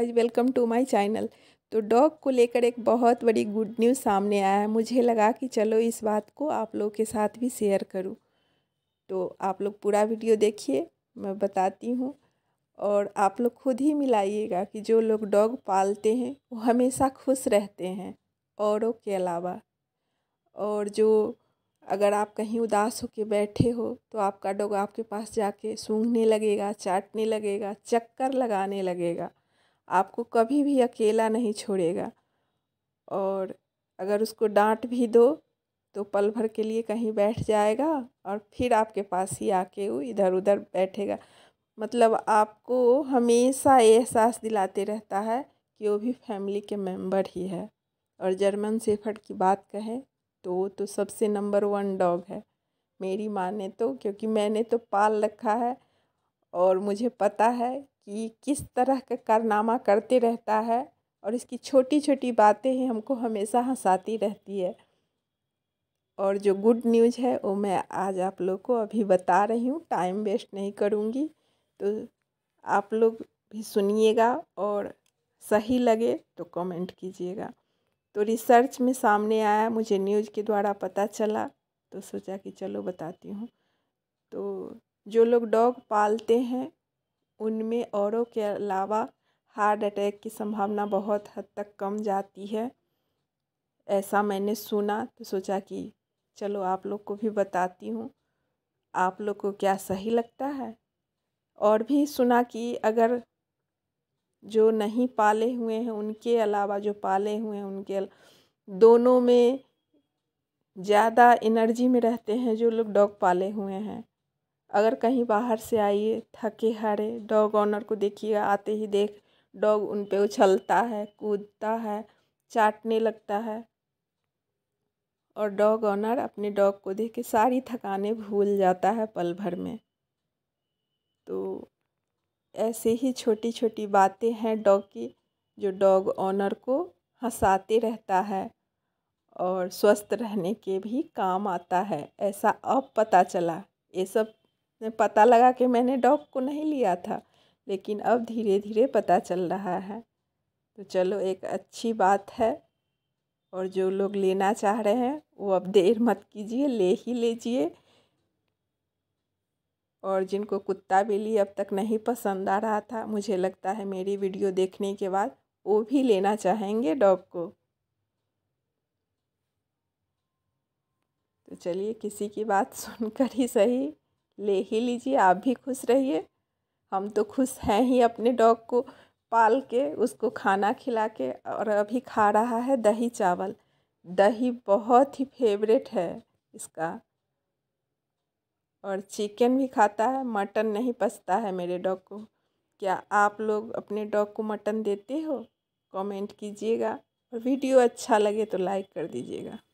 guys welcome to my channel तो dog को लेकर एक बहुत बड़ी गुड न्यूज़ सामने आया है मुझे लगा कि चलो इस बात को आप लोग के साथ भी शेयर करूं तो आप लोग पूरा वीडियो देखिए मैं बताती हूं और आप लोग खुद ही मिलाइएगा कि जो लोग डॉग पालते हैं वो हमेशा खुश रहते हैं औरों के अलावा और जो अगर आप कहीं उदास होकर बैठे हो तो आपका डॉग आपके पास जाके सूंघने लगेगा चाटने लगेगा चक्कर लगाने लगेगा आपको कभी भी अकेला नहीं छोड़ेगा और अगर उसको डांट भी दो तो पल भर के लिए कहीं बैठ जाएगा और फिर आपके पास ही आके वो इधर उधर बैठेगा मतलब आपको हमेशा एहसास दिलाते रहता है कि वो भी फैमिली के मेंबर ही है और जर्मन सेफर्ड की बात कहें तो वो तो सबसे नंबर वन डॉग है मेरी माँ ने तो क्योंकि मैंने तो पाल रखा है और मुझे पता है कि किस तरह का कारनामा करते रहता है और इसकी छोटी छोटी बातें ही हमको हमेशा हंसाती रहती है और जो गुड न्यूज़ है वो मैं आज आप लोग को अभी बता रही हूँ टाइम वेस्ट नहीं करूँगी तो आप लोग भी सुनिएगा और सही लगे तो कमेंट कीजिएगा तो रिसर्च में सामने आया मुझे न्यूज़ के द्वारा पता चला तो सोचा कि चलो बताती हूँ तो जो लोग डॉग पालते हैं उनमें औरों के अलावा हार्ट अटैक की संभावना बहुत हद तक कम जाती है ऐसा मैंने सुना तो सोचा कि चलो आप लोग को भी बताती हूँ आप लोग को क्या सही लगता है और भी सुना कि अगर जो नहीं पाले हुए हैं उनके अलावा जो पाले हुए हैं उनके दोनों में ज़्यादा एनर्जी में रहते हैं जो लोग डॉग पाले हुए हैं अगर कहीं बाहर से आइए थके हारे डॉग ऑनर को देखिएगा आते ही देख डॉग उन पर उछलता है कूदता है चाटने लगता है और डॉग ऑनर अपने डॉग को देख के सारी थकाने भूल जाता है पल भर में तो ऐसे ही छोटी छोटी बातें हैं डॉग की जो डॉग ऑनर को हंसाते रहता है और स्वस्थ रहने के भी काम आता है ऐसा अब पता चला ये सब पता लगा कि मैंने डॉग को नहीं लिया था लेकिन अब धीरे धीरे पता चल रहा है तो चलो एक अच्छी बात है और जो लोग लेना चाह रहे हैं वो अब देर मत कीजिए ले ही लीजिए और जिनको कुत्ता बिल्ली अब तक नहीं पसंद आ रहा था मुझे लगता है मेरी वीडियो देखने के बाद वो भी लेना चाहेंगे डॉग को तो चलिए किसी की बात सुनकर ही सही ले ही लीजिए आप भी खुश रहिए हम तो खुश हैं ही अपने डॉग को पाल के उसको खाना खिला के और अभी खा रहा है दही चावल दही बहुत ही फेवरेट है इसका और चिकन भी खाता है मटन नहीं पसता है मेरे डॉग को क्या आप लोग अपने डॉग को मटन देते हो कमेंट कीजिएगा और वीडियो अच्छा लगे तो लाइक कर दीजिएगा